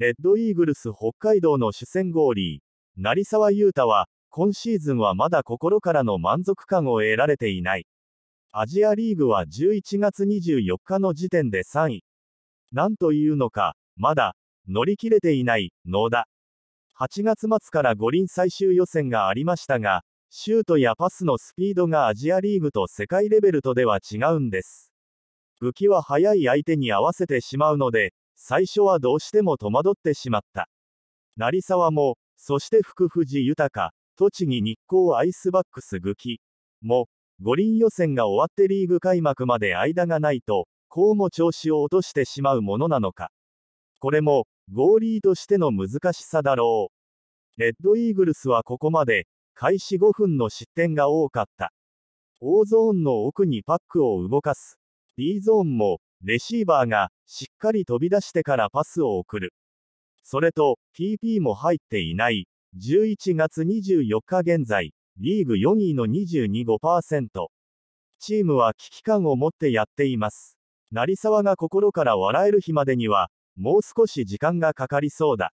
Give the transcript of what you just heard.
レッドイーグルス北海道の主戦ゴーリー、成沢優太は、今シーズンはまだ心からの満足感を得られていない。アジアリーグは11月24日の時点で3位。なんというのか、まだ、乗り切れていない、野田。8月末から五輪最終予選がありましたが、シュートやパスのスピードがアジアリーグと世界レベルとでは違うんです。武器は速い相手に合わせてしまうので、最初はどうしても戸惑ってしまった。成沢も、そして福藤豊、栃木日光アイスバックス武きも、五輪予選が終わってリーグ開幕まで間がないと、こうも調子を落としてしまうものなのか。これも、ゴーリーとしての難しさだろう。レッドイーグルスはここまで、開始5分の失点が多かった。大ゾーンの奥にパックを動かす。D ゾーンも、レシーバーが、しっかり飛び出してからパスを送る。それと、TP も入っていない。11月24日現在、リーグ4位の22.5%。チームは危機感を持ってやっています。成沢が心から笑える日までには、もう少し時間がかかりそうだ。